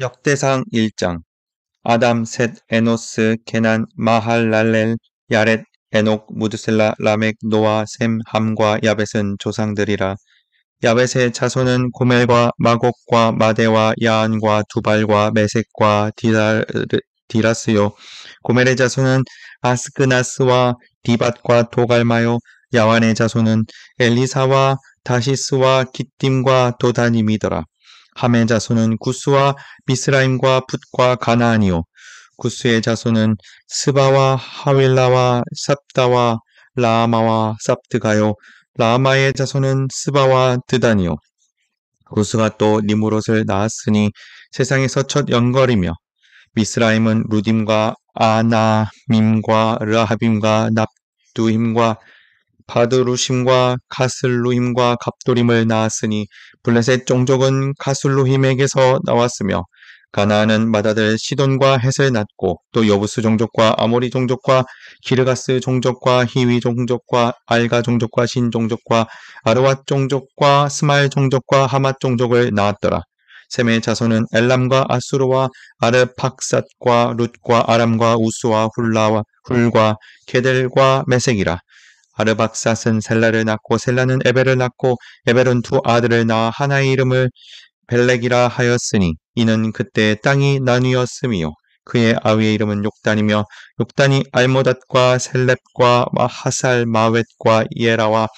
역대상 1장 아담, 셋, 에노스, 케난, 마할, 랄렐, 야렛, 에녹, 무드셀라, 라멕, 노아, 셈, 함과 야벳은 조상들이라. 야벳의 자손은 고멜과 마곡과 마대와 야안과 두발과 메색과 디달, 디라스요. 고멜의 자손은 아스크나스와 디밭과 도갈마요. 야완의 자손은 엘리사와 다시스와 기띔과 도다님이더라. 함의 자손은 구스와 미스라임과 붓과 가나안이요. 구스의 자손은 스바와 하윌라와 삽다와 라마와 삽드가요. 라마의 자손은 스바와 드단이요. 구스가 또 니무롯을 낳았으니 세상에서 첫 연걸이며 미스라임은 루딤과 아나밈과 르하빔과 납두힘과 바드루심과 카슬루임과 갑돌임을 낳았으니 블레셋 종족은 카술루힘에게서 나왔으며 가나안은 마다들 시돈과 헷을 낳고 또 여부스 종족과 아모리 종족과 기르가스 종족과 히위 종족과 알가 종족과 신 종족과 아르왓 종족과 스마일 종족과 하맛 종족을 낳았더라. 셈의 자손은 엘람과 아수르와 아르팍삿과 룻과 아람과 우스와 훌라와 훌과 케델과 메색이라 아르박사스는 셀라를 낳고 셀라는 에벨을 낳고 에벨은 두 아들을 낳아 하나의 이름을 벨렉이라 하였으니 이는 그때 땅이 나뉘었음이요 그의 아위의 이름은 욕단이며 욕단이 알모닷과 셀렙과 하살 마웻과 이에라와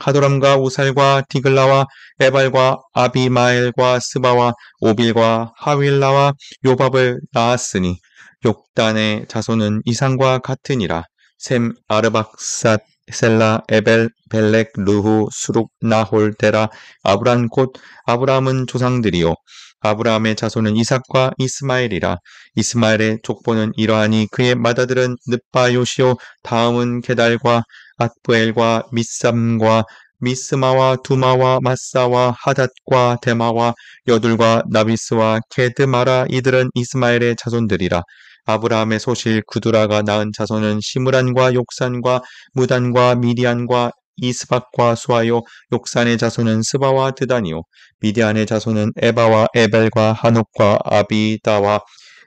하도람과 우살과 디글라와 에발과 아비마엘과 스바와 오빌과 하윌라와 요밥을 낳았으니 욕단의 자손은 이상과 같으니라 셈 아르박삿 셀라, 에벨, 벨렉, 르후, 수룩, 나홀, 데라, 아브란 곧아브라함은 조상들이요. 아브라함의 자손은 이삭과 이스마엘이라. 이스마엘의 족보는 이러하니 그의 맏아들은 늪바 요시오, 다음은 게달과 앗부엘과 미삼과 미스마와 두마와 마사와 하닷과 데마와 여둘과 나비스와 게드마라 이들은 이스마엘의 자손들이라. 아브라함의 소실 구두라가 낳은 자손은 시무란과 욕산과 무단과 미디안과 이스박과 수하요 욕산의 자손은 스바와 드단니요 미디안의 자손은 에바와 에벨과 한옥과 아비다와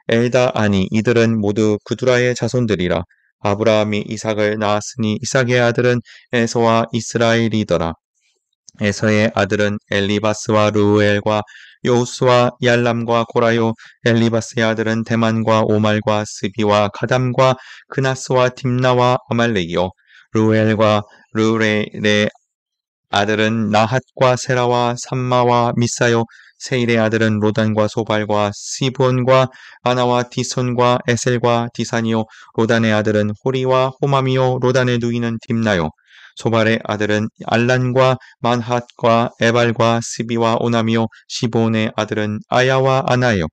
엘다아니 이들은 모두 구두라의 자손들이라 아브라함이 이삭을 낳았으니 이삭의 아들은 에서와 이스라엘이더라 에서의 아들은 엘리바스와 루엘과 요수와 얄람과 고라요, 엘리바스의 아들은 대만과 오말과 스비와 카담과 그나스와 딥나와 아말레이요 루엘과 루레의 아들은 나핫과 세라와 삼마와 미사요, 세일의 아들은 로단과 소발과 시브온과 아나와 디손과 에셀과 디산이요, 로단의 아들은 호리와 호마미요, 로단의 누이는 딥나요, 소발의 아들은 알란과 만핫과 에발과 스비와 오나미오 시본의 아들은 아야와 아나요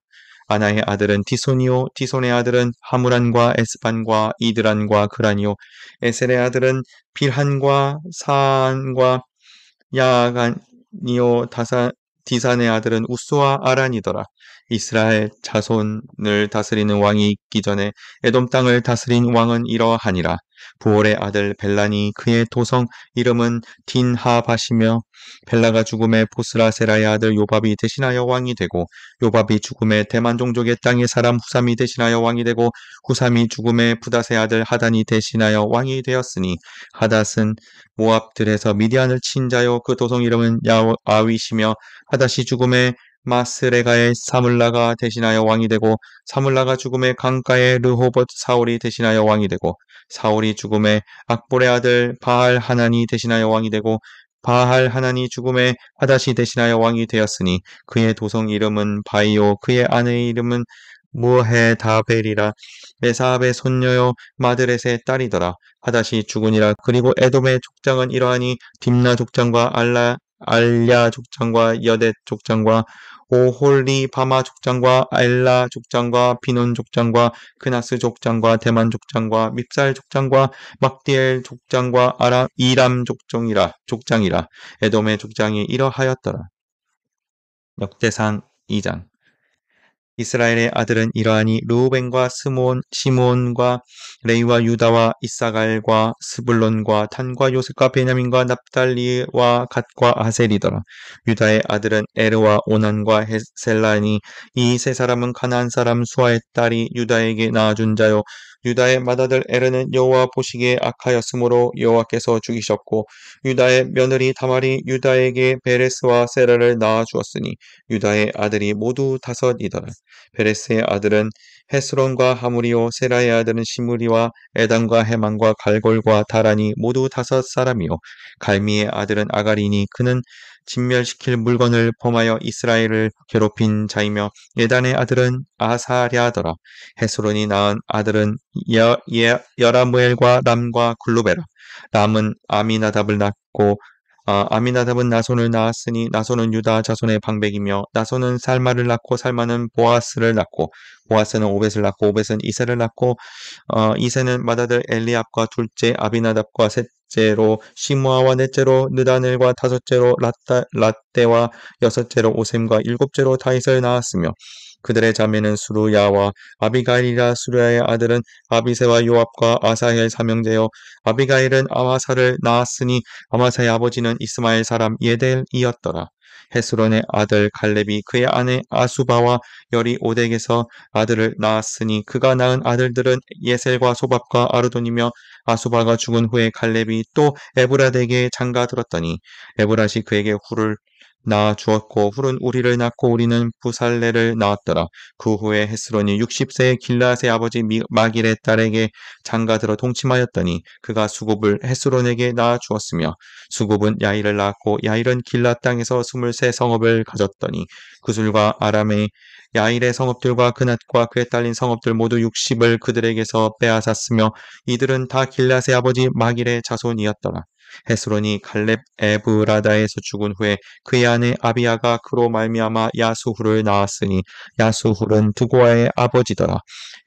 아나의 아들은 디소니오, 디손의 아들은 하무란과 에스반과 이드란과 그라니오, 에셀의 아들은 빌한과 사안과 야간니오, 다산, 디산의 아들은 우스와 아란이더라. 이스라엘 자손을 다스리는 왕이 있기 전에 에돔 땅을 다스린 왕은 이러하니라. 부월의 아들 벨라니 그의 도성 이름은 딘하밭이며 벨라가 죽음에 보스라세라의 아들 요밥이 대신하여 왕이 되고 요밥이 죽음에 대만 종족의 땅의 사람 후삼이 대신하여 왕이 되고 후삼이 죽음에 부다세 아들 하단이 대신하여 왕이 되었으니 하닷은 모압들에서 미디안을 친 자요 그 도성 이름은 야아윗이며 하닷이 죽음에 마스레가의 사물라가 대신하여 왕이 되고 사물라가 죽음의 강가의 르호봇 사울이 대신하여 왕이 되고 사울이 죽음의 악볼의 아들 바알 하나니 대신하여 왕이 되고 바알 하나니 죽음의 하다시 대신하여 왕이 되었으니 그의 도성 이름은 바이오 그의 아내의 이름은 무헤다벨이라 메사압의 손녀요 마드렛의 딸이더라 하다시 죽으니라 그리고 에돔의 족장은 이러하니 딥나 족장과 알라 알랴 족장과 여대 족장과 오홀리파마 족장과 알라 족장과 비논 족장과 크나스 족장과 대만 족장과 밉살 족장과 막디엘 족장과 아람 이람 족종이라 족장이라 에돔의 족장이 이러하였더라. 역대상 2장 이스라엘의 아들은 이러하니 루우벤과 스몬, 시몬과 레이와 유다와 이사갈과 스불론과 탄과 요셉과 베냐민과 납달리와 갓과 아셀이더라. 유다의 아들은 에르와 오난과 헤셀라니 이 세 사람은 가난한 사람 수아의 딸이 유다에게 낳아준 자요 유다의 맏아들 에르는 여호와 보시기에 악하였으므로 여호와께서 죽이셨고 유다의 며느리 다말이 유다에게 베레스와 세라를 낳아 주었으니 유다의 아들이 모두 다섯이더라. 베레스의 아들은 헤스론과 하무리오 세라의 아들은 시무리와 에단과 해망과 갈골과 다란이 모두 다섯 사람이요 갈미의 아들은 아가리니 그는 진멸시킬 물건을 범하여 이스라엘을 괴롭힌 자이며 예단의 아들은 아사랴더라 헤스론이 낳은 아들은 여, 여, 여라무엘과 람과 글루베라 람은 아미나답을 낳고 아, 아미나답은 나손을 낳았으니 나손은 유다 자손의 방백이며 나손은 살마를 낳고 살마는 보아스를 낳고 보아스는 오벳을 낳고 오벳은 이세를 낳고 어, 이세는 맏아들 엘리압과 둘째 아비나답과 셋째로 시므아와 넷째로 느다넬과 다섯째로 라떼와 여섯째로 오셈과 일곱째로 다윗을 낳았으며 그들의 자매는 수루야와 아비가일이라 수루야의 아들은 아비세와 요압과 아사엘 사명제요 아비가일은 아마사를 낳았으니 아마사의 아버지는 이스마엘 사람 예델이었더라. 헤스론의 아들 갈렙이 그의 아내 아수바와 열이 오덱에서 아들을 낳았으니 그가 낳은 아들들은 예셀과 소밥과 아르돈이며 아수바가 죽은 후에 갈렙이 또 에브라덱에 장가들었더니 에브라시 그에게 후를 낳아 주었고 훌른 우리를 낳고 우리는 부살레를 낳았더라. 그 후에 헤스론이 60세의 길라스의 아버지 마길의 딸에게 장가들어 동침하였더니 그가 수곱을 헤스론에게 낳아 주었으며 수곱은 야이를 낳았고 야일은 길라 땅에서 23 성읍을 가졌더니 그술과 아람의 야일의 성읍들과 그낫과 그에 딸린 성읍들 모두 60을 그들에게서 빼앗았으며 이들은 다 길라스의 아버지 마길의 자손이었더라. 헤스론이 갈렙 에브라다에서 죽은 후에 그의 아내 아비아가 그로 말미암아 야수후를 낳았으니 야수후는 두고아의 아버지더라.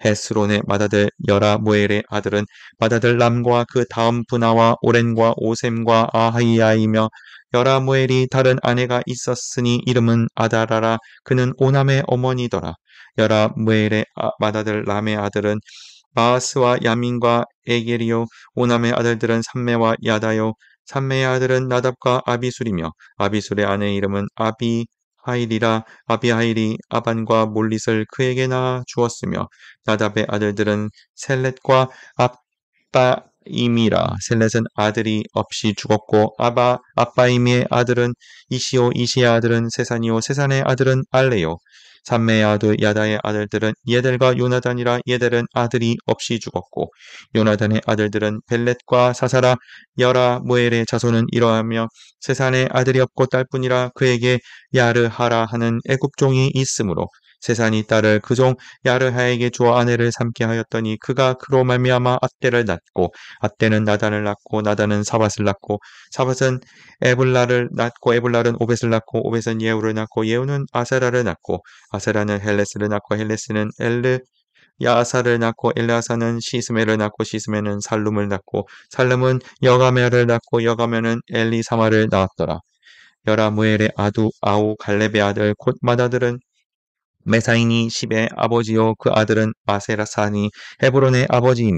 헤스론의 맏아들 여라무엘의 아들은 맏아들 람과 그 다음 분하와 오렌과 오셈과 아하이야이며 여라무엘이 다른 아내가 있었으니 이름은 아다라라 그는 오남의 어머니더라. 여라무엘의 아, 맏아들 람의 아들은 마하스와 야민과 에게리요 오남의 아들들은 삼매와 야다요 삼매의 아들은 나답과 아비술이며 아비술의 아내의 이름은 아비 하일이라 아비하일이 아반과 몰릿을 그에게 낳아 주었으며 나답의 아들들은 셀렛과 아빠임이라 셀렛은 아들이 없이 죽었고 아바 아빠임의 아들은 이시오 이시의 아들은 세산이요 세산의 아들은 알레요 삼매야아 야다의 아들들은 예델과 요나단이라 예델은 아들이 없이 죽었고 요나단의 아들들은 벨렛과 사사라 여라 모엘의 자손은 이러하며 세상에 아들이 없고 딸뿐이라 그에게 야르하라 하는 애굽종이 있으므로 세산이 딸을 그 종 야르하에게 주어 아내를 삼게 하였더니 그가 그로 말미암아 아떼를 낳고 아떼는 나단을 낳고 나단은 사밭을 낳고 사밭은 에블라를 낳고 에블라는 오벳을 낳고 오벳은 예우를 낳고 예우는 아세라를 낳고 아세라는 헬레스를 낳고 헬레스는 엘르 야사를 낳고 엘라사는 시스메를 낳고 시스메는 살룸을 낳고 살룸은 여가메를 낳고 여가메는 엘리사마를 낳았더라. 여라무엘의 아두 아우 갈렙의 아들 곧 마다들은 메사인이 십의 아버지요 그 아들은 마세라사니 헤브론의 아버지이며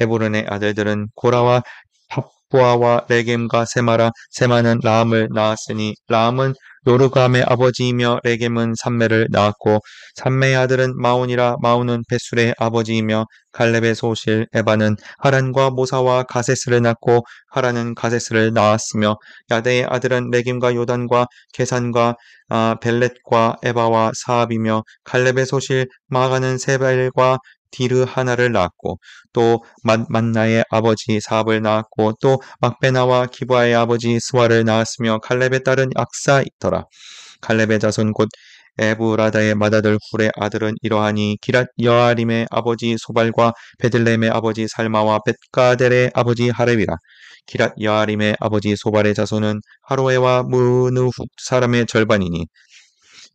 헤브론의 아들들은 고라와 탑부아와 레겜과 세마라 세마는 라함을 낳았으니 라함은 요르감의 아버지이며 레겜은 삼매를 낳았고 삼매의 아들은 마온이라 마온은 베술의 아버지이며 갈렙의 소실 에바는 하란과 모사와 가세스를 낳고 하란은 가세스를 낳았으며 야대의 아들은 레김과 요단과 계산과 아, 벨렛과 에바와 사압이며 갈렙의 소실 마가는 세발과 디르 하나를 낳았고 또 만나의 아버지 사압을 낳았고 또 막베나와 기부아의 아버지 스와를 낳았으며 칼렙의 딸은 악사 있더라. 칼렙의 자손 곧 에브라다의 맏아들 훌의 아들은 이러하니 기랏 여아림의 아버지 소발과 베들렘의 아버지 살마와 벳가델의 아버지 하렙이라. 기랏 여아림의 아버지 소발의 자손은 하로에와 무누훅 사람의 절반이니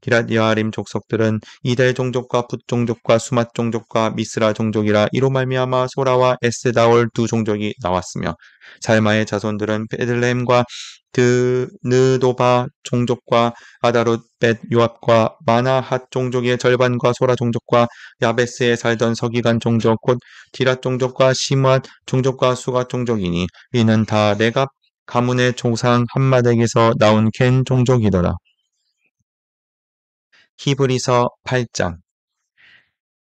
기랏 여아림 족속들은 이델 종족과 붓 종족과 수맛 종족과 미스라 종족이라 이로 말미암아 소라와 에스다올 두 종족이 나왔으며 살마의 자손들은 베들레헴과 드 그 느도바 종족과 아다롯 벳 요압과 마나핫 종족의 절반과 소라 종족과 야베스에 살던 서기관 종족 곧 디랏 종족과 시므앗 종족과 수가 종족이니 이는 다 레갑 가문의 조상 한마댁에서 나온 겐 종족이더라. 히브리서 8장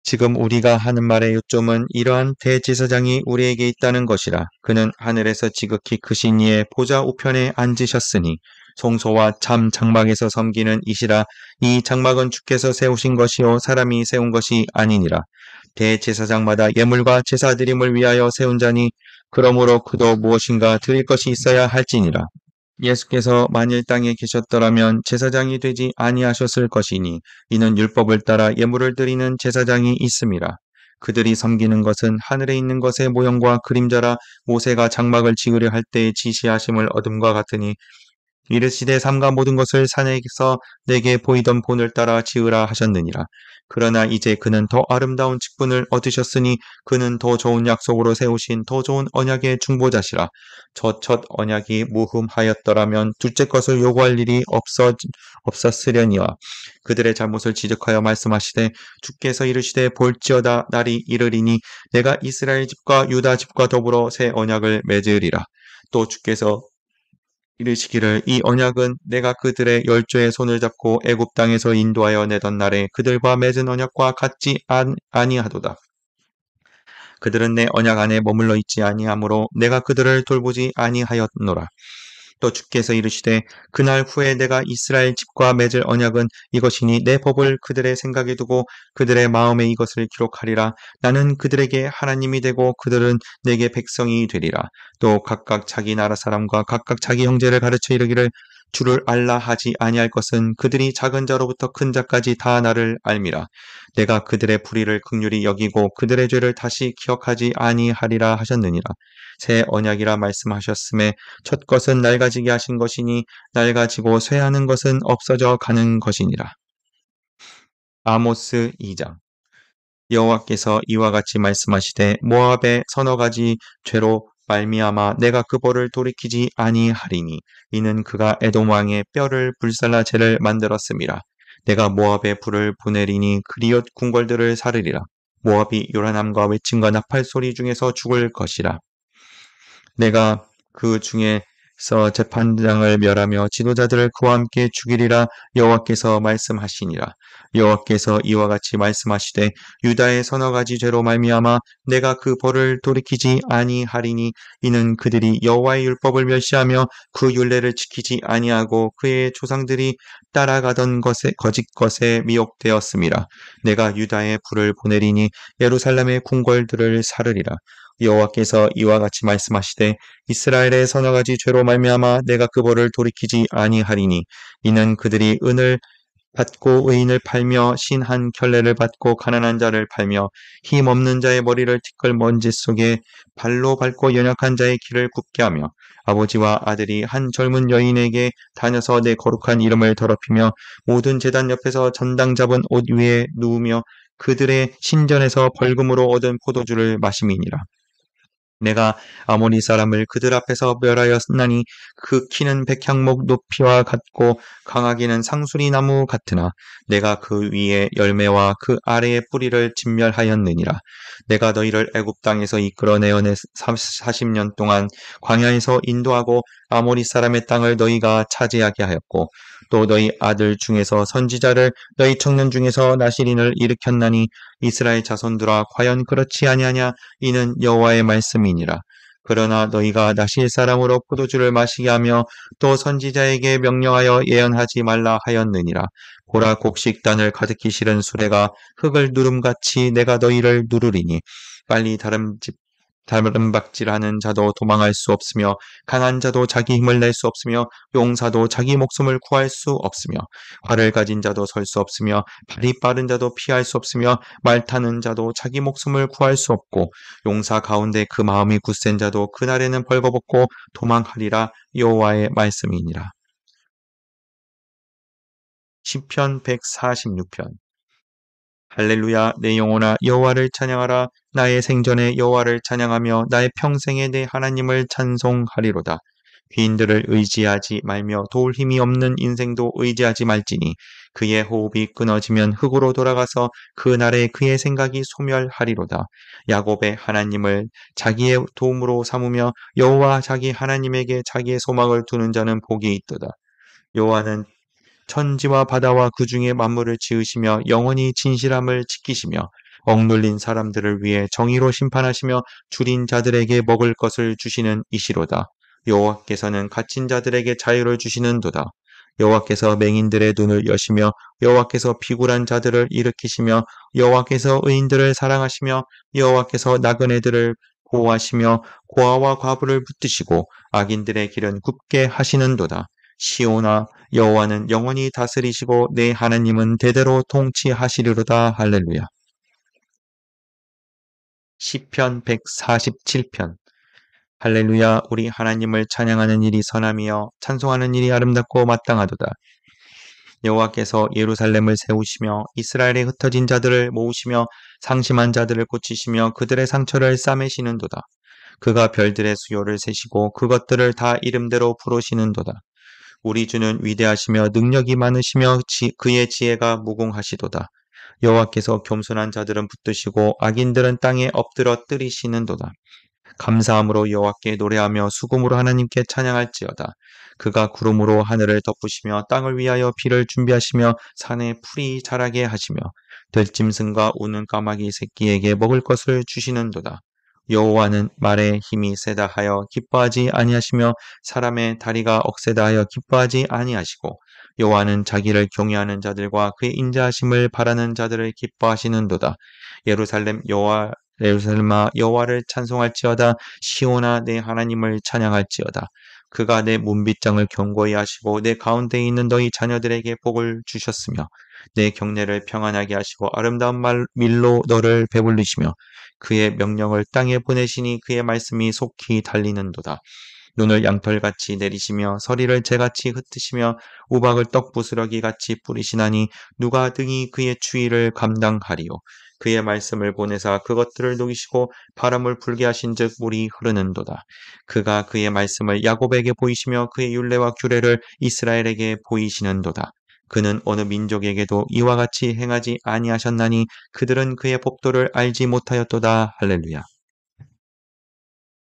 지금 우리가 하는 말의 요점은 이러한 대제사장이 우리에게 있다는 것이라 그는 하늘에서 지극히 크신 이의 보좌 우편에 앉으셨으니 송소와 참 장막에서 섬기는 이시라 이 장막은 주께서 세우신 것이요 사람이 세운 것이 아니니라 대제사장마다 예물과 제사 드림을 위하여 세운 자니 그러므로 그도 무엇인가 드릴 것이 있어야 할지니라 예수께서 만일 땅에 계셨더라면 제사장이 되지 아니하셨을 것이니 이는 율법을 따라 예물을 드리는 제사장이 있음이라. 그들이 섬기는 것은 하늘에 있는 것의 모형과 그림자라 모세가 장막을 지으려 할 때에 지시하심을 얻음과 같으니 이르시되 삼가 모든 것을 산에서 내게 보이던 본을 따라 지으라 하셨느니라. 그러나 이제 그는 더 아름다운 직분을 얻으셨으니 그는 더 좋은 약속으로 세우신 더 좋은 언약의 중보자시라. 저 첫 언약이 무흠하였더라면 둘째 것을 요구할 일이 없어, 없었으려니와 그들의 잘못을 지적하여 말씀하시되 주께서 이르시되 볼지어다 날이 이르리니 내가 이스라엘 집과 유다 집과 더불어 새 언약을 맺으리라. 또 주께서 이르시기를 이 언약은 내가 그들의 열조의 손을 잡고 애굽 땅에서 인도하여 내던 날에 그들과 맺은 언약과 같지 아니하도다. 그들은 내 언약 안에 머물러 있지 아니하므로 내가 그들을 돌보지 아니하였노라. 또 주께서 이르시되 그날 후에 내가 이스라엘 집과 맺을 언약은 이것이니 내 법을 그들의 생각에 두고 그들의 마음에 이것을 기록하리라 나는 그들에게 하나님이 되고 그들은 내게 백성이 되리라 또 각각 자기 나라 사람과 각각 자기 형제를 가르쳐 이르기를 주를 알라 하지 아니할 것은 그들이 작은 자로부터 큰 자까지 다 나를 알미라. 내가 그들의 불의를 극률히 여기고 그들의 죄를 다시 기억하지 아니하리라 하셨느니라. 새 언약이라 말씀하셨음에 첫 것은 낡아지게 하신 것이니 낡아지고 쇠하는 것은 없어져 가는 것이니라. 아모스 2장 여호와께서 이와 같이 말씀하시되 모압의 서너 가지 죄로 말미암아 내가 그 벌을 돌이키지 아니하리니 이는 그가 에돔 왕의 뼈를 불살라 죄를 만들었음이라 내가 모압의 불을 보내리니 그리엇 궁궐들을 사르리라 모압이 요란함과 외침과 나팔 소리 중에서 죽을 것이라 내가 그 중에 서 재판장을 멸하며 지도자들을 그와 함께 죽이리라 여호와께서 말씀하시니라. 여호와께서 이와 같이 말씀하시되 유다의 서너 가지 죄로 말미암아 내가 그 벌을 돌이키지 아니하리니 이는 그들이 여호와의 율법을 멸시하며 그 율례를 지키지 아니하고 그의 조상들이 따라가던 것에 거짓 것에 미혹되었음이라. 내가 유다의 불을 보내리니 예루살렘의 궁궐들을 사르리라. 여호와께서 이와 같이 말씀하시되 이스라엘의 서너 가지 죄로 말미암아 내가 그 벌을 돌이키지 아니하리니 이는 그들이 은을 받고 의인을 팔며 신한 결례를 받고 가난한 자를 팔며 힘없는 자의 머리를 티끌 먼지 속에 발로 밟고 연약한 자의 길을 굽게 하며 아버지와 아들이 한 젊은 여인에게 다녀서 내 거룩한 이름을 더럽히며 모든 재단 옆에서 전당 잡은 옷 위에 누우며 그들의 신전에서 벌금으로 얻은 포도주를 마심이니라. 내가 아모니 사람을 그들 앞에서 멸하였으나니 그 키는 백향목 높이와 같고 강하기는 상수리 나무 같으나 내가 그 위에 열매와 그 아래의 뿌리를 진멸하였느니라 내가 너희를 애굽 땅에서 이끌어내어 내 40년 동안 광야에서 인도하고 아모리 사람의 땅을 너희가 차지하게 하였고 또 너희 아들 중에서 선지자를 너희 청년 중에서 나시린을 일으켰나니 이스라엘 자손들아 과연 그렇지 아니하냐 이는 여호와의 말씀이니라. 그러나 너희가 나실 사람으로 포도주를 마시게 하며 또 선지자에게 명령하여 예언하지 말라 하였느니라. 보라 곡식단을 가득히 실은 수레가 흙을 누름같이 내가 너희를 누르리니 빨리 다른 집 다른박질하는 자도 도망할 수 없으며 강한 자도 자기 힘을 낼 수 없으며 용사도 자기 목숨을 구할 수 없으며 활을 가진 자도 설 수 없으며 발이 빠른 자도 피할 수 없으며 말 타는 자도 자기 목숨을 구할 수 없고 용사 가운데 그 마음이 굳센 자도 그날에는 벌거벗고 도망하리라 여호와의 말씀이니라. 시편 146편 할렐루야 내 영혼아 여호와를 찬양하라 나의 생전에 여호와를 찬양하며 나의 평생에 내 하나님을 찬송하리로다. 귀인들을 의지하지 말며 도울 힘이 없는 인생도 의지하지 말지니 그의 호흡이 끊어지면 흙으로 돌아가서 그날에 그의 생각이 소멸하리로다. 야곱의 하나님을 자기의 도움으로 삼으며 여호와 자기 하나님에게 자기의 소망을 두는 자는 복이 있도다. 여호와는 천지와 바다와 그중에 만물을 지으시며 영원히 진실함을 지키시며 억눌린 사람들을 위해 정의로 심판하시며 줄인 자들에게 먹을 것을 주시는 이시로다. 여호와께서는 갇힌 자들에게 자유를 주시는도다. 여호와께서 맹인들의 눈을 여시며 여호와께서 비굴한 자들을 일으키시며 여호와께서 의인들을 사랑하시며 여호와께서 나그네들을 보호하시며 고아와 과부를 붙드시고 악인들의 길은 굽게 하시는도다. 시오나 여호와는 영원히 다스리시고 내 하나님은 대대로 통치하시리로다 할렐루야. 시편 147편 할렐루야 우리 하나님을 찬양하는 일이 선함이여 찬송하는 일이 아름답고 마땅하도다. 여호와께서 예루살렘을 세우시며 이스라엘에 흩어진 자들을 모으시며 상심한 자들을 고치시며 그들의 상처를 싸매시는도다. 그가 별들의 수요를 세시고 그것들을 다 이름대로 부르시는도다. 우리 주는 위대하시며 능력이 많으시며 지, 그의 지혜가 무궁하시도다 여호와께서 겸손한 자들은 붙드시고 악인들은 땅에 엎드러 뜨리시는도다. 감사함으로 여호와께 노래하며 수금으로 하나님께 찬양할지어다. 그가 구름으로 하늘을 덮으시며 땅을 위하여 비를 준비하시며 산에 풀이 자라게 하시며 들짐승과 우는 까마귀 새끼에게 먹을 것을 주시는도다. 여호와는 말에 힘이 세다 하여 기뻐하지 아니하시며 사람의 다리가 억세다 하여 기뻐하지 아니하시고 여호와는 자기를 경외하는 자들과 그의 인자하심을 바라는 자들을 기뻐하시는도다. 예루살렘 여호와 예루살렘아 여호와를 찬송할지어다 시온아 내 하나님을 찬양할지어다 그가 내 문빗장을 경고히 하시고 내 가운데 있는 너희 자녀들에게 복을 주셨으며 내 경례를 평안하게 하시고 아름다운 말 밀로 너를 배불리시며 그의 명령을 땅에 보내시니 그의 말씀이 속히 달리는도다. 눈을 양털같이 내리시며 서리를 재같이 흩으시며 우박을 떡 부스러기같이 뿌리시나니 누가 등이 그의 추위를 감당하리요. 그의 말씀을 보내사 그것들을 녹이시고 바람을 불게 하신즉 물이 흐르는도다. 그가 그의 말씀을 야곱에게 보이시며 그의 율례와 규례를 이스라엘에게 보이시는도다. 그는 어느 민족에게도 이와 같이 행하지 아니하셨나니 그들은 그의 법도를 알지 못하였도다. 할렐루야.